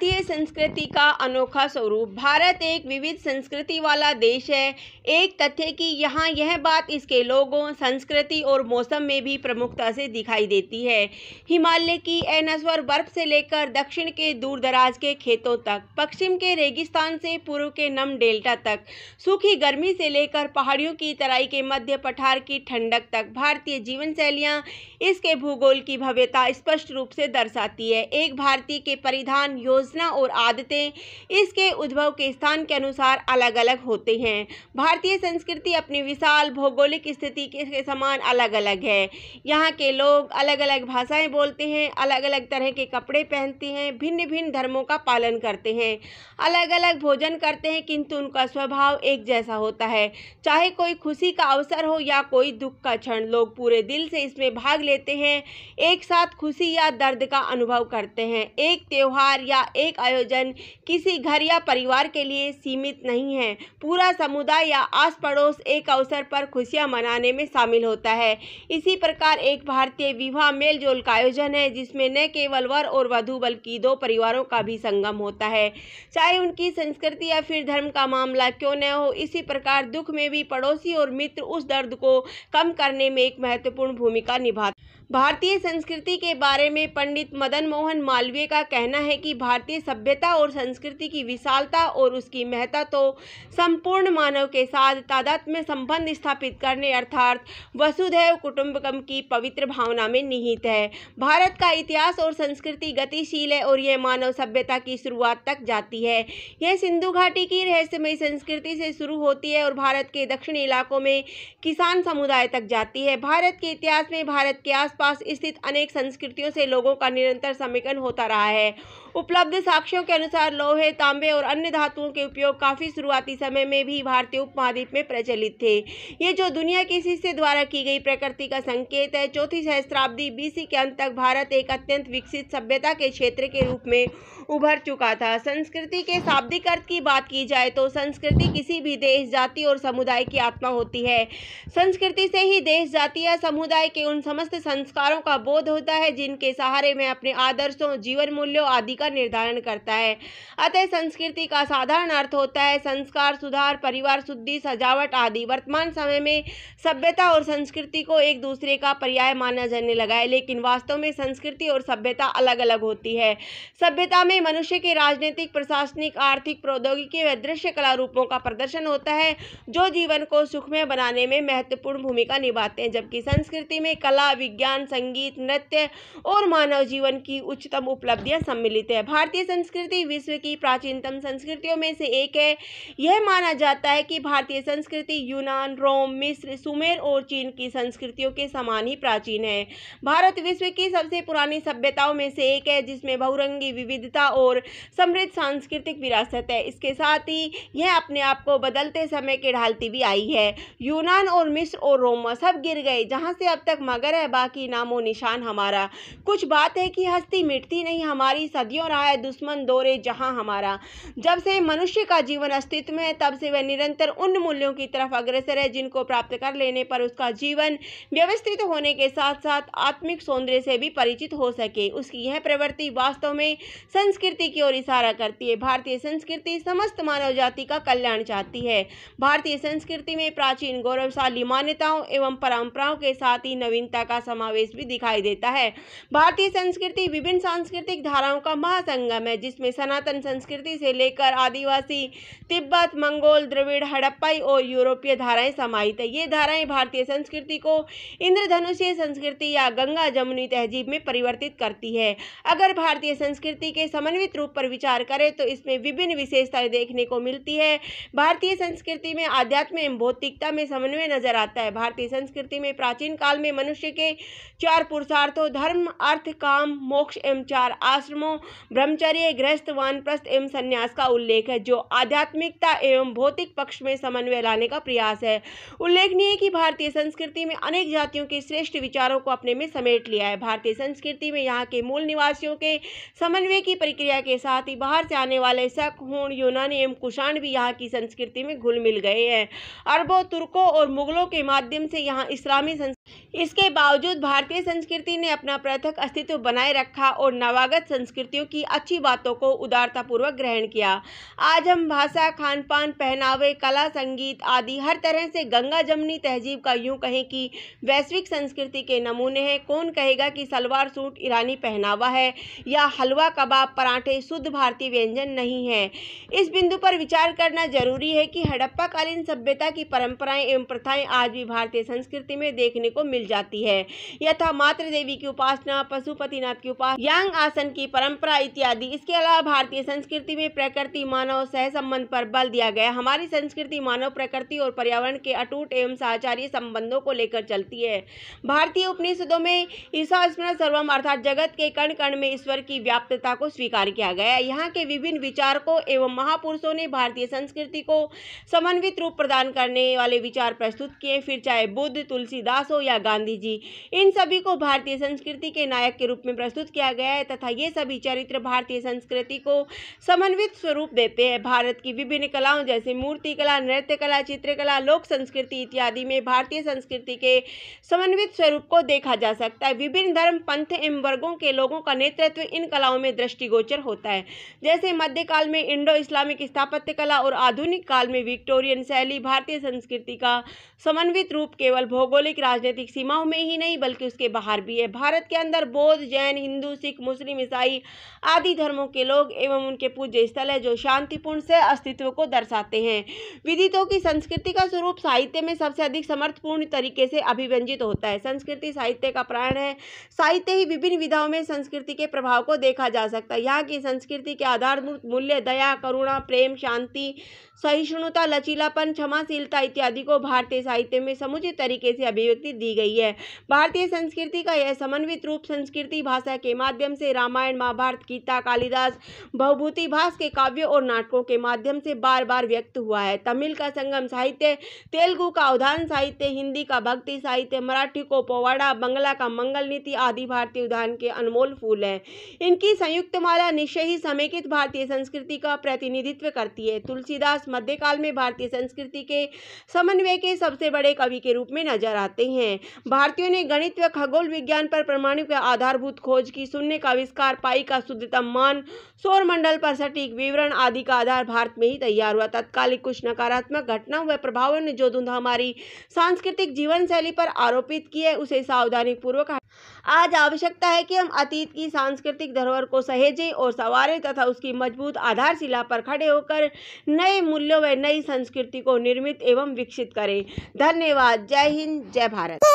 भारतीय संस्कृति का अनोखा स्वरूप भारत एक विविध संस्कृति वाला देश है एक तथ्य कि यहाँ यह बात इसके लोगों संस्कृति और मौसम में भी प्रमुखता से दिखाई देती है हिमालय की एनस्वर बर्फ से लेकर दक्षिण के दूर दराज के खेतों तक पश्चिम के रेगिस्तान से पूर्व के नम डेल्टा तक सूखी गर्मी से लेकर पहाड़ियों की तराई के मध्य पठार की ठंडक तक भारतीय जीवन शैलियाँ इसके भूगोल की भव्यता स्पष्ट रूप से दर्शाती है एक भारतीय के परिधान योज योजना और आदतें इसके उद्भव के स्थान के अनुसार अलग अलग होते हैं भारतीय संस्कृति अपनी विशाल भौगोलिक स्थिति के समान अलग अलग है यहाँ के लोग अलग अलग भाषाएं बोलते हैं अलग अलग तरह के कपड़े पहनते हैं भिन्न भिन्न धर्मों का पालन करते हैं अलग अलग भोजन करते हैं किंतु उनका स्वभाव एक जैसा होता है चाहे कोई खुशी का अवसर हो या कोई दुख का क्षण लोग पूरे दिल से इसमें भाग लेते हैं एक साथ खुशी या दर्द का अनुभव करते हैं एक त्यौहार या एक आयोजन किसी घर या परिवार के लिए सीमित नहीं है पूरा समुदाय या आस पड़ोस एक अवसर पर खुशियां मनाने में शामिल होता है इसी प्रकार एक भारतीय विवाह मेल जोल का आयोजन है जिसमें न केवल वर और वधु बल्कि दो परिवारों का भी संगम होता है चाहे उनकी संस्कृति या फिर धर्म का मामला क्यों न हो इसी प्रकार दुख में भी पड़ोसी और मित्र उस दर्द को कम करने में एक महत्वपूर्ण भूमिका निभाते भारतीय संस्कृति के बारे में पंडित मदन मोहन मालवीय का कहना है कि भारतीय सभ्यता और संस्कृति की विशालता और उसकी महत्ता तो संपूर्ण मानव के साथ तादात्म्य संबंध स्थापित करने अर्थात वसुधैव कुटुंबकम की पवित्र भावना में निहित है भारत का इतिहास और संस्कृति गतिशील है और यह मानव सभ्यता की शुरुआत तक जाती है यह सिंधु घाटी की रहस्यमय संस्कृति से शुरू होती है और भारत के दक्षिणी इलाकों में किसान समुदाय तक जाती है भारत के इतिहास में भारत के आस आसपास स्थित अनेक संस्कृतियों से लोगों का निरंतर समेकन होता रहा है उपलब्ध साक्ष्यों के अनुसार लोहे तांबे और अन्य धातुओं के उपयोग काफ़ी शुरुआती समय में भी भारतीय उपमहाद्वीप में प्रचलित थे ये जो दुनिया के शिष्य द्वारा की गई प्रकृति का संकेत है चौथी सहस्त्राब्दी बीसी के अंत तक भारत एक अत्यंत विकसित सभ्यता के क्षेत्र के रूप में उभर चुका था संस्कृति के शाब्दिक अर्थ की बात की जाए तो संस्कृति किसी भी देश जाति और समुदाय की आत्मा होती है संस्कृति से ही देश जाति या समुदाय के उन समस्त संस्कारों का बोध होता है जिनके सहारे में अपने आदर्शों जीवन मूल्यों आदि का निर्धारण करता है अतः संस्कृति का साधारण अर्थ होता है संस्कार सुधार परिवार शुद्धि सजावट आदि वर्तमान समय में सभ्यता और संस्कृति को एक दूसरे का पर्याय माना जाने लगा है लेकिन वास्तव में संस्कृति और सभ्यता अलग अलग होती है सभ्यता में मनुष्य के राजनीतिक प्रशासनिक आर्थिक प्रौद्योगिकी व दृश्य कला रूपों का प्रदर्शन होता है जो जीवन को सुखमय बनाने में महत्वपूर्ण भूमिका निभाते हैं जबकि संस्कृति में कला विज्ञान संगीत नृत्य और मानव जीवन की उच्चतम उपलब्धियां सम्मिलित प्रसिद्ध है भारतीय संस्कृति विश्व की प्राचीनतम संस्कृतियों में से एक है यह माना जाता है कि भारतीय संस्कृति यूनान रोम मिस्र सुमेर और चीन की संस्कृतियों के समान ही प्राचीन है भारत विश्व की सबसे पुरानी सभ्यताओं में से एक है जिसमें बहुरंगी विविधता और समृद्ध सांस्कृतिक विरासत है इसके साथ ही यह अपने आप को बदलते समय के ढालती भी आई है यूनान और मिस्र और रोम सब गिर गए जहाँ से अब तक मगर है बाकी नामो निशान हमारा कुछ बात है कि हस्ती मिटती नहीं हमारी सदियों क्यों रहा है दुश्मन दौरे जहां हमारा जब से मनुष्य का जीवन अस्तित्व में है तब से वह निरंतर उन मूल्यों की तरफ अग्रसर है जिनको प्राप्त कर लेने पर उसका जीवन व्यवस्थित होने के साथ साथ आत्मिक सौंदर्य से भी परिचित हो सके उसकी यह प्रवृत्ति वास्तव में संस्कृति की ओर इशारा करती है भारतीय संस्कृति समस्त मानव जाति का कल्याण चाहती है भारतीय संस्कृति में प्राचीन गौरवशाली मान्यताओं एवं परंपराओं के साथ ही नवीनता का समावेश भी दिखाई देता है भारतीय संस्कृति विभिन्न सांस्कृतिक धाराओं का महासंगम है जिसमें सनातन संस्कृति से लेकर आदिवासी तिब्बत मंगोल द्रविड़ हड़प्पाई और यूरोपीय धाराएं समाहित है ये धाराएं भारतीय संस्कृति को इंद्रधनुषीय संस्कृति या गंगा जमुनी तहजीब में परिवर्तित करती है अगर भारतीय संस्कृति के समन्वित रूप पर विचार करें तो इसमें विभिन्न विशेषताएं देखने को मिलती है भारतीय संस्कृति में आध्यात्म एवं भौतिकता में समन्वय नजर आता है भारतीय संस्कृति में प्राचीन काल में मनुष्य के चार पुरुषार्थों धर्म अर्थ काम मोक्ष एवं चार आश्रमों ब्रह्मचर्य गृहस्थ वानप्रस्थ एवं संन्यास का उल्लेख है जो आध्यात्मिकता एवं भौतिक पक्ष में समन्वय लाने का प्रयास है उल्लेखनीय कि भारतीय संस्कृति में अनेक जातियों के श्रेष्ठ विचारों को अपने में समेट लिया है भारतीय संस्कृति में यहाँ के मूल निवासियों के समन्वय की प्रक्रिया के साथ ही बाहर से आने वाले शक हूण यूनानी एवं कुषाण भी यहाँ की संस्कृति में घुल मिल गए हैं अरबों तुर्कों और मुगलों के माध्यम से यहाँ इस्लामी इसके बावजूद भारतीय संस्कृति ने अपना पृथक अस्तित्व बनाए रखा और नवागत संस्कृतियों की अच्छी बातों को उदारतापूर्वक ग्रहण किया आज हम भाषा खान पान पहनावे कला संगीत आदि हर तरह से गंगा जमनी तहजीब का यूं कहें कि वैश्विक संस्कृति के नमूने हैं कौन कहेगा कि सलवार सूट ईरानी पहनावा है या हलवा कबाब पराठे शुद्ध भारतीय व्यंजन नहीं है इस बिंदु पर विचार करना जरूरी है कि हड़प्पाकालीन सभ्यता की परंपराएं एवं प्रथाएं आज भी भारतीय संस्कृति में देखने को मिल जाती है यथा मातृ देवी की उपासना पशुपतिनाथ की उपासना यांग आसन की परंपरा इत्यादि इसके अलावा भारतीय संस्कृति में प्रकृति मानव सहसंबंध पर बल दिया गया हमारी संस्कृति मानव प्रकृति और पर्यावरण के अटूट एवं साहचार्य संबंधों को लेकर चलती है भारतीय उपनिषदों में ईसा स्मरण सर्वम अर्थात जगत के कण कण में ईश्वर की व्याप्तता को स्वीकार किया गया यहाँ के विभिन्न विचारकों एवं महापुरुषों ने भारतीय संस्कृति को समन्वित रूप प्रदान करने वाले विचार प्रस्तुत किए फिर चाहे बुद्ध तुलसीदास हो या गांधी जी इन सभी को भारतीय संस्कृति के नायक के रूप में प्रस्तुत किया गया है तथा ये सभी चरित्र चरित्र भारतीय संस्कृति को समन्वित स्वरूप देते हैं भारत की विभिन्न कलाओं जैसे मूर्ति कला नृत्य कला चित्रकला लोक संस्कृति इत्यादि में भारतीय संस्कृति के समन्वित स्वरूप को देखा जा सकता है विभिन्न धर्म पंथ एवं वर्गों के लोगों का नेतृत्व इन कलाओं में दृष्टिगोचर होता है जैसे मध्यकाल में इंडो इस्लामिक स्थापत्य कला और आधुनिक काल में विक्टोरियन शैली भारतीय संस्कृति का समन्वित रूप केवल भौगोलिक राजनीतिक सीमाओं में ही नहीं बल्कि उसके बाहर भी है भारत के अंदर बौद्ध जैन हिंदू सिख मुस्लिम ईसाई आदि धर्मों के लोग एवं उनके पूज्य स्थल है जो शांतिपूर्ण से अस्तित्व को दर्शाते हैं विदितों की संस्कृति का स्वरूप साहित्य में सबसे अधिक समर्थपूर्ण तरीके से अभिव्यंजित होता है संस्कृति साहित्य का प्राण है साहित्य ही विभिन्न विधाओं में संस्कृति के प्रभाव को देखा जा सकता है यहाँ की संस्कृति के आधारभूत मूल्य दया करुणा प्रेम शांति सहिष्णुता लचीलापन क्षमाशीलता इत्यादि को भारतीय साहित्य में समुचित तरीके से अभिव्यक्ति दी गई है भारतीय संस्कृति का यह समन्वित रूप संस्कृति भाषा के माध्यम से रामायण महाभारत रघुनाथ गीता कालिदास भवभूति भाष के काव्यों और नाटकों के माध्यम से बार बार व्यक्त हुआ है तमिल का संगम साहित्य तेलुगु का उदाहरण साहित्य हिंदी का भक्ति साहित्य मराठी को पोवाड़ा बंगला का मंगल नीति आदि भारतीय उदाहरण के अनमोल फूल है इनकी संयुक्त माला निश्चय ही समेकित भारतीय संस्कृति का प्रतिनिधित्व करती है तुलसीदास मध्यकाल में भारतीय संस्कृति के समन्वय के सबसे बड़े कवि के रूप में नजर आते हैं भारतीयों ने गणित व खगोल विज्ञान पर परमाणु के आधारभूत खोज की शून्य का आविष्कार पाई का शुद्धतम मान मंडल पर सटीक विवरण आदि का आधार भारत में ही तैयार हुआ तत्कालिक कुछ नकारात्मक घटना व प्रभावों ने जो धुंध हमारी सांस्कृतिक जीवन शैली पर आरोपित की है उसे सावधानी पूर्वक आज आवश्यकता है कि हम अतीत की सांस्कृतिक धरोहर को सहेजें और सवारे तथा उसकी मजबूत आधारशिला पर खड़े होकर नए मूल्यों व नई संस्कृति को निर्मित एवं विकसित करें धन्यवाद जय हिंद जय भारत